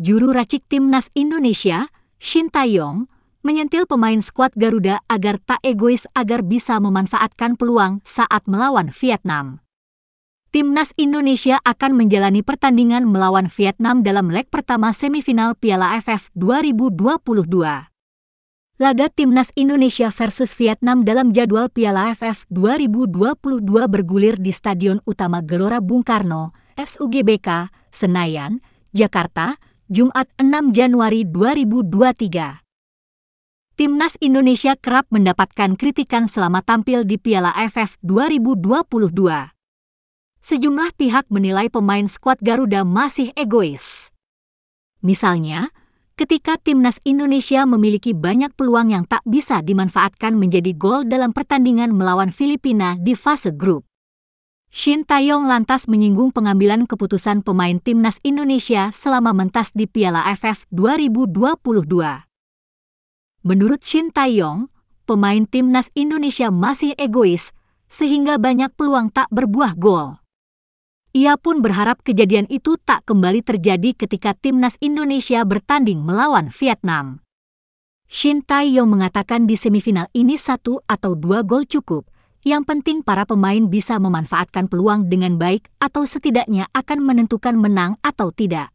Juru racik timnas Indonesia, Shin Taeyong, menyentil pemain skuad Garuda agar tak egois agar bisa memanfaatkan peluang saat melawan Vietnam. Timnas Indonesia akan menjalani pertandingan melawan Vietnam dalam leg pertama semifinal Piala AFF 2022. Laga Timnas Indonesia versus Vietnam dalam jadwal Piala AFF 2022 bergulir di Stadion Utama Gelora Bung Karno, SUGBK, Senayan, Jakarta, Jumat 6 Januari 2023. Timnas Indonesia kerap mendapatkan kritikan selama tampil di Piala AFF 2022. Sejumlah pihak menilai pemain skuad Garuda masih egois. Misalnya, ketika timnas Indonesia memiliki banyak peluang yang tak bisa dimanfaatkan menjadi gol dalam pertandingan melawan Filipina di fase grup. Shin Taeyong lantas menyinggung pengambilan keputusan pemain timnas Indonesia selama mentas di Piala AFF 2022. Menurut Shin Taeyong, pemain timnas Indonesia masih egois, sehingga banyak peluang tak berbuah gol. Ia pun berharap kejadian itu tak kembali terjadi ketika timnas Indonesia bertanding melawan Vietnam. Shin Taeyong mengatakan di semifinal ini satu atau dua gol cukup, yang penting para pemain bisa memanfaatkan peluang dengan baik atau setidaknya akan menentukan menang atau tidak.